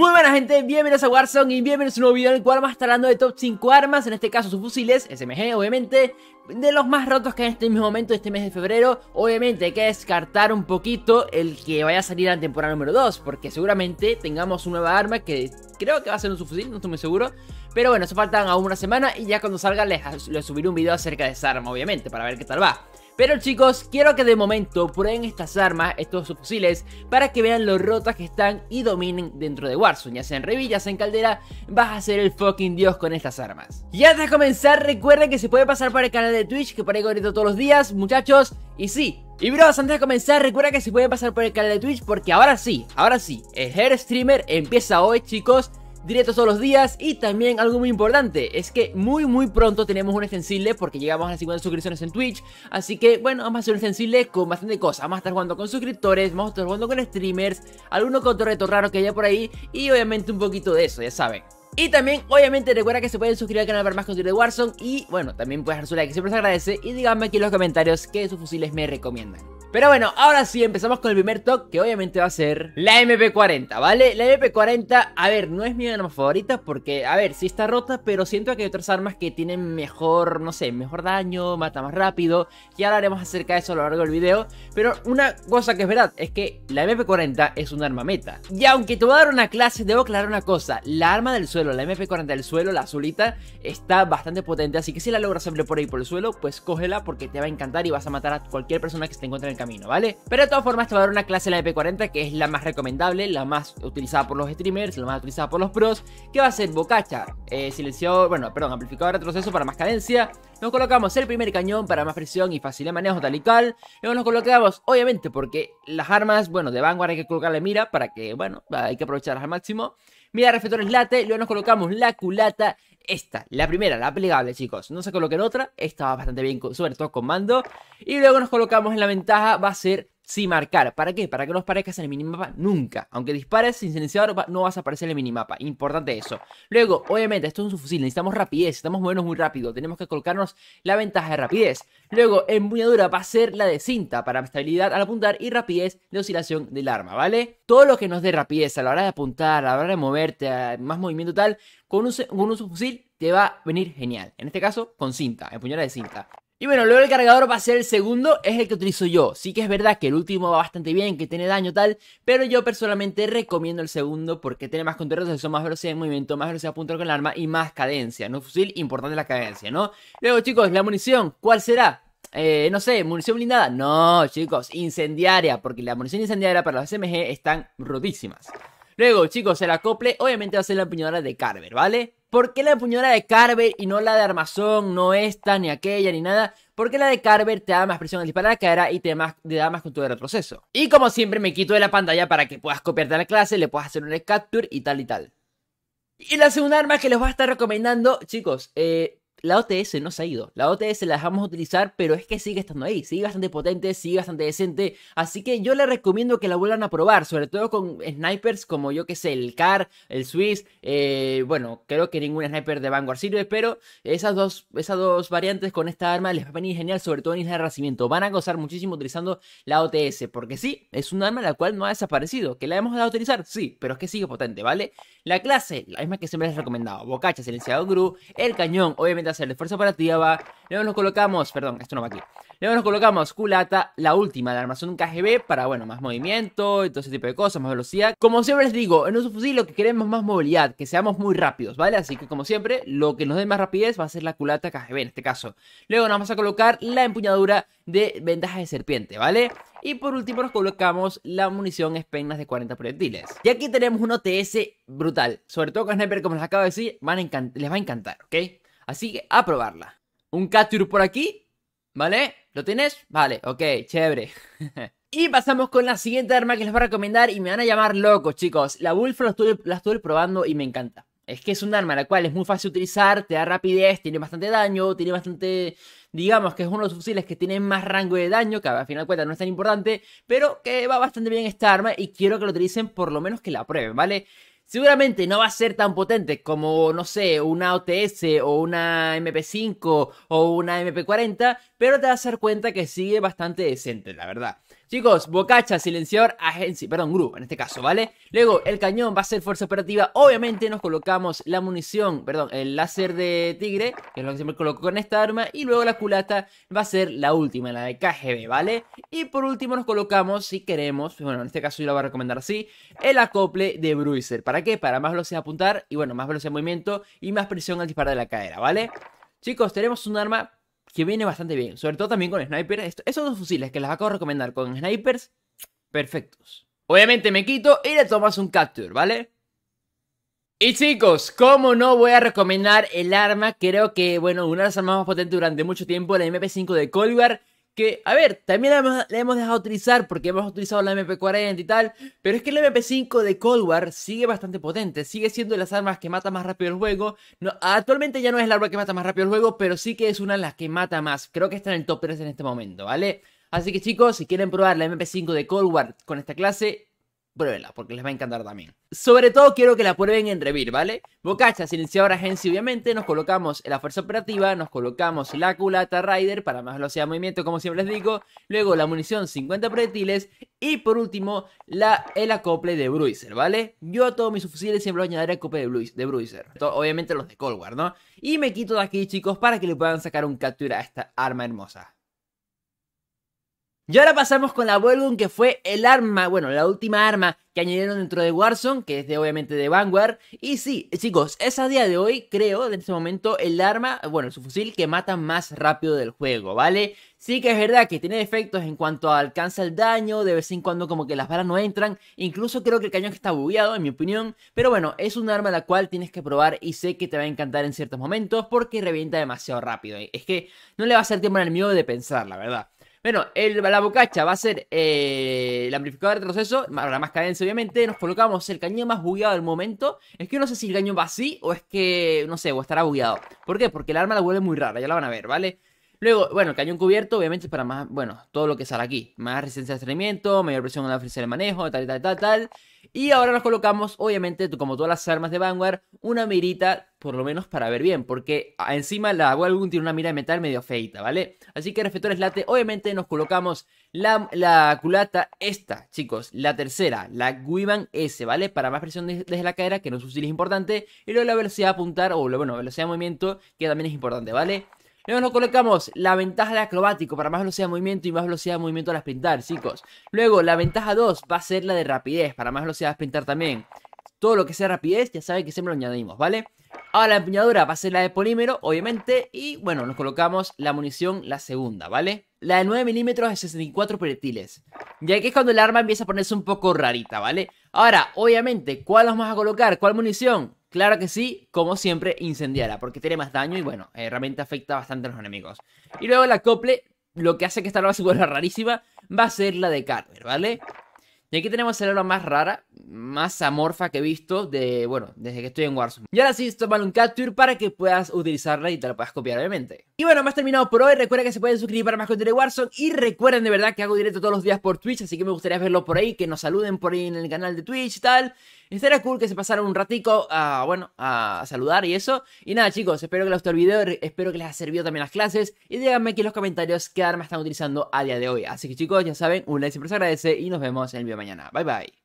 Muy buena gente, bienvenidos a Warzone y bienvenidos a un nuevo video en el cual vamos a estar hablando de top 5 armas, en este caso sus fusiles, SMG obviamente, de los más rotos que hay en este mismo momento, este mes de febrero, obviamente hay que descartar un poquito el que vaya a salir en temporada número 2, porque seguramente tengamos una nueva arma que creo que va a ser un subfusil, no estoy muy seguro, pero bueno, eso faltan aún una semana y ya cuando salga les, les subiré un video acerca de esa arma obviamente, para ver qué tal va. Pero chicos, quiero que de momento prueben estas armas, estos fusiles, para que vean lo rotas que están y dominen dentro de Warzone. Ya sea en ya sea en Caldera, vas a ser el fucking dios con estas armas. Y antes de comenzar, recuerden que se puede pasar por el canal de Twitch, que por ahí grito todos los días, muchachos. Y sí, y bros, antes de comenzar, recuerda que se puede pasar por el canal de Twitch porque ahora sí, ahora sí, el Hair Streamer empieza hoy, chicos directos todos los días y también algo muy importante es que muy muy pronto tenemos un extensible porque llegamos a las 50 suscripciones en Twitch, así que bueno, vamos a hacer un extensible con bastante cosas, vamos a estar jugando con suscriptores, vamos a estar jugando con streamers, Algunos con raros reto que haya por ahí y obviamente un poquito de eso, ya saben. Y también, obviamente, recuerda que se pueden suscribir al canal para más contenido de Warzone. Y bueno, también puedes dejar su like, siempre se agradece. Y díganme aquí en los comentarios que sus fusiles me recomiendan. Pero bueno, ahora sí, empezamos con el primer top que obviamente va a ser la MP40, ¿vale? La MP40, a ver, no es mi arma favorita porque, a ver, sí está rota, pero siento que hay otras armas que tienen mejor, no sé, mejor daño, mata más rápido. Y ahora haremos acerca de eso a lo largo del video. Pero una cosa que es verdad es que la MP40 es un arma meta. Y aunque te voy a dar una clase, debo aclarar una cosa. La arma del suelo, la MP40 del suelo, la azulita, está bastante potente. Así que si la logras siempre por ahí por el suelo, pues cógela porque te va a encantar y vas a matar a cualquier persona que se te encuentre en el camino, ¿vale? Pero de todas formas te va a dar una clase la EP40 que es la más recomendable, la más utilizada por los streamers, la más utilizada por los pros, que va a ser bocacha, eh, silenciador, bueno, perdón, amplificador retroceso para más cadencia, nos colocamos el primer cañón para más presión y fácil de manejo tal y cual. Luego nos colocamos, obviamente, porque las armas, bueno, de vanguard hay que colocarle mira para que, bueno, hay que aprovecharlas al máximo. Mira, reflectores late, luego nos colocamos la culata. Esta, la primera, la plegable, chicos. No se coloquen otra. Esta va bastante bien, sobre todo con mando. Y luego nos colocamos en la ventaja, va a ser sin marcar. ¿Para qué? Para que no aparezcas en el minimapa nunca. Aunque dispares sin silenciador, no vas a aparecer en el minimapa. Importante eso. Luego, obviamente, esto es un fusil. Necesitamos rapidez. estamos movernos muy rápido. Tenemos que colocarnos la ventaja de rapidez. Luego, empuñadura va a ser la de cinta para estabilidad al apuntar y rapidez de oscilación del arma, ¿vale? Todo lo que nos dé rapidez a la hora de apuntar, a la hora de moverte, más movimiento tal, con un, un subfusil te va a venir genial. En este caso, con cinta, empuñadura de cinta. Y bueno, luego el cargador va a ser el segundo, es el que utilizo yo. Sí que es verdad que el último va bastante bien, que tiene daño tal, pero yo personalmente recomiendo el segundo porque tiene más control, son más velocidad en movimiento, más velocidad de apuntar con el arma y más cadencia, ¿no? Fusil, importante la cadencia, ¿no? Luego chicos, la munición, ¿cuál será? Eh, no sé, munición blindada. No, chicos, incendiaria, porque la munición incendiaria para las MG están rotísimas. Luego, chicos, el acople obviamente va a ser la empuñadora de Carver, ¿vale? ¿Por qué la empuñadura de Carver y no la de armazón, no esta, ni aquella, ni nada? Porque la de Carver te da más presión al disparar la cara y te, da más control de retroceso. Y como siempre me quito de la pantalla para que puedas copiarte la clase, le puedas hacer un capture y tal y tal. Y la segunda arma que les voy a estar recomendando, chicos, eh, la OTS no se ha ido. La OTS la dejamos utilizar, pero es que sigue estando ahí. Sigue bastante potente, sigue bastante decente. Así que yo le recomiendo que la vuelvan a probar, sobre todo con snipers como yo que sé, el CAR, el Swiss. Eh, bueno, creo que ningún sniper de Vanguard sirve, pero esas dos, esas dos variantes con esta arma les va a venir genial, sobre todo en Isla de Racimiento. Van a gozar muchísimo utilizando la OTS, porque sí, es un arma la cual no ha desaparecido. ¿Que la hemos dado a utilizar? Sí, pero es que sigue potente, ¿vale? La clase, la misma que siempre les he recomendado: Bocacha, silenciado Gru, el cañón, obviamente hacer el esfuerzo para ti va. Luego nos colocamos, perdón, esto no va aquí. Luego nos colocamos culata, la última, la armación KGB para, bueno, más movimiento y todo ese tipo de cosas, más velocidad. Como siempre les digo, en un fusil lo que queremos más movilidad, que seamos muy rápidos, ¿vale? Así que como siempre, lo que nos dé más rapidez va a ser la culata KGB en este caso. Luego nos vamos a colocar la empuñadura de ventaja de serpiente, ¿vale? Y por último nos colocamos la munición espenas de 40 proyectiles. Y aquí tenemos un OTS brutal. Sobre todo con Sniper, como les acabo de decir, les va a encantar, ¿ok? Así que a probarla. Un capture por aquí, ¿vale? ¿Lo tienes? Vale, ok, chévere. y pasamos con la siguiente arma que les voy a recomendar y me van a llamar locos, chicos. La Wolf la estuve, probando y me encanta. Es que es un arma la cual es muy fácil de utilizar, te da rapidez, tiene bastante daño, tiene bastante. Digamos que es uno de los fusiles que tiene más rango de daño, que a final de cuentas no es tan importante, pero que va bastante bien esta arma y quiero que lo utilicen por lo menos que la prueben, ¿vale? Seguramente no va a ser tan potente como, no sé, una OTS o una MP5 o una MP40, pero te vas a dar cuenta que sigue bastante decente, la verdad. Chicos, bocacha, silenciador, agencia, perdón, gru, en este caso, ¿vale? Luego, el cañón va a ser fuerza operativa. Obviamente nos colocamos la munición, perdón, el láser de tigre, que es lo que siempre coloco con esta arma. Y luego la culata va a ser la última, la de KGB, ¿vale? Y por último nos colocamos, si queremos, bueno, en este caso yo la voy a recomendar así, el acople de Bruiser. ¿Para ¿Para qué? Para más velocidad de apuntar y bueno, más velocidad de movimiento y más presión al disparar de la cadera, ¿vale? Chicos, tenemos un arma que viene bastante bien, sobre todo también con sniper. esos dos fusiles que les acabo de recomendar con snipers, perfectos. Obviamente me quito y le tomas un capture, ¿vale? Y chicos, como no voy a recomendar el arma, creo que, bueno, una de las armas más potentes durante mucho tiempo, la MP5 de Colgar, a ver, también la hemos, dejado utilizar porque hemos utilizado la MP40 y tal, pero es que la MP5 de Cold War sigue bastante potente, sigue siendo de las armas que mata más rápido el juego. No, actualmente ya no es la arma que mata más rápido el juego, pero sí que es una de las que mata más. Creo que está en el top 3 en este momento, ¿vale? Así que chicos, si quieren probar la MP5 de Cold War con esta clase, pruébenla, porque les va a encantar también. Sobre todo quiero que la prueben en Revir, ¿vale? Bocacha, silenciador, agencia, obviamente, nos colocamos en la fuerza operativa, nos colocamos la culata rider para más velocidad de movimiento, como siempre les digo, luego la munición 50 proyectiles y por último la, el acople de Bruiser, ¿vale? Yo a todos mis fusiles siempre voy a añadir acople de, Bruiser, de obviamente los de Cold War, ¿no? Y me quito de aquí, chicos, para que le puedan sacar un captura a esta arma hermosa. Y ahora pasamos con la Vuelgun, que fue el arma, bueno, la última arma que añadieron dentro de Warzone, que es de obviamente de Vanguard. Y sí, chicos, es a día de hoy, creo, en este momento, el arma, bueno, su fusil que mata más rápido del juego, ¿vale? Sí que es verdad que tiene defectos en cuanto a alcanza el daño, de vez en cuando como que las balas no entran, incluso creo que el cañón está bugueado, en mi opinión, pero bueno, es un arma la cual tienes que probar y sé que te va a encantar en ciertos momentos porque revienta demasiado rápido. Es que no le va a hacer tiempo el miedo de pensar, la verdad. Bueno, el, la bocacha va a ser eh, el amplificador de retroceso, la más cadencia obviamente, nos colocamos el cañón más bugueado del momento. Es que no sé si el cañón va así o es que, no sé, o estará bugueado. ¿Por qué? Porque el arma la vuelve muy rara, ya la van a ver, ¿vale? Luego, bueno, el cañón cubierto, obviamente, es para más, bueno, todo lo que sale aquí. Más resistencia de estrenamiento, mayor presión en la el de manejo, tal, tal, tal, tal. Y ahora nos colocamos, obviamente, como todas las armas de Vanguard, una mirita, por lo menos para ver bien. Porque ah, encima la Walgun tiene una mira de metal medio feita, ¿vale? Así que, reflectores late, obviamente nos colocamos la, culata, esta, chicos, la tercera, la Guiman S, ¿vale? Para más presión desde la cadera, que no es útil, es importante. Y luego la velocidad de apuntar, o bueno, velocidad de movimiento, que también es importante, ¿vale? Luego nos colocamos la ventaja de acrobático para más velocidad de movimiento y más velocidad de movimiento al sprintar, chicos. Luego la ventaja 2 va a ser la de rapidez para más velocidad de sprintar también. Todo lo que sea rapidez ya saben que siempre lo añadimos, ¿vale? Ahora la empuñadura va a ser la de polímero, obviamente. Y bueno, nos colocamos la munición, la segunda, ¿vale? La de 9 milímetros de 64 proyectiles. Ya que es cuando el arma empieza a ponerse un poco rarita, ¿vale? Ahora, obviamente, ¿cuál vamos a colocar? ¿Cuál munición? Claro que sí, como siempre, incendiará, porque tiene más daño y bueno, eh, realmente afecta bastante a los enemigos. Y luego la Cople, lo que hace que esta arma se vuelva rarísima, va a ser la de Carver, ¿vale? Y aquí tenemos el arma más rara, más amorfa que he visto de, bueno, desde que estoy en Warzone. Y ahora sí, Toma un capture para que puedas utilizarla y te la puedas copiar, obviamente. Y bueno, más terminado por hoy. Recuerda que se pueden suscribir para más contenido de Warzone. Y recuerden de verdad que hago directo todos los días por Twitch, así que me gustaría verlo por ahí, que nos saluden por ahí en el canal de Twitch y tal. Estaría cool que se pasara un ratico a, bueno, a saludar y eso. Y nada, chicos, espero que les gustado el video, espero que les haya servido también las clases. Y díganme aquí en los comentarios qué arma están utilizando a día de hoy. Así que chicos, ya saben, un like siempre se agradece y nos vemos en el video mañana. Bye bye.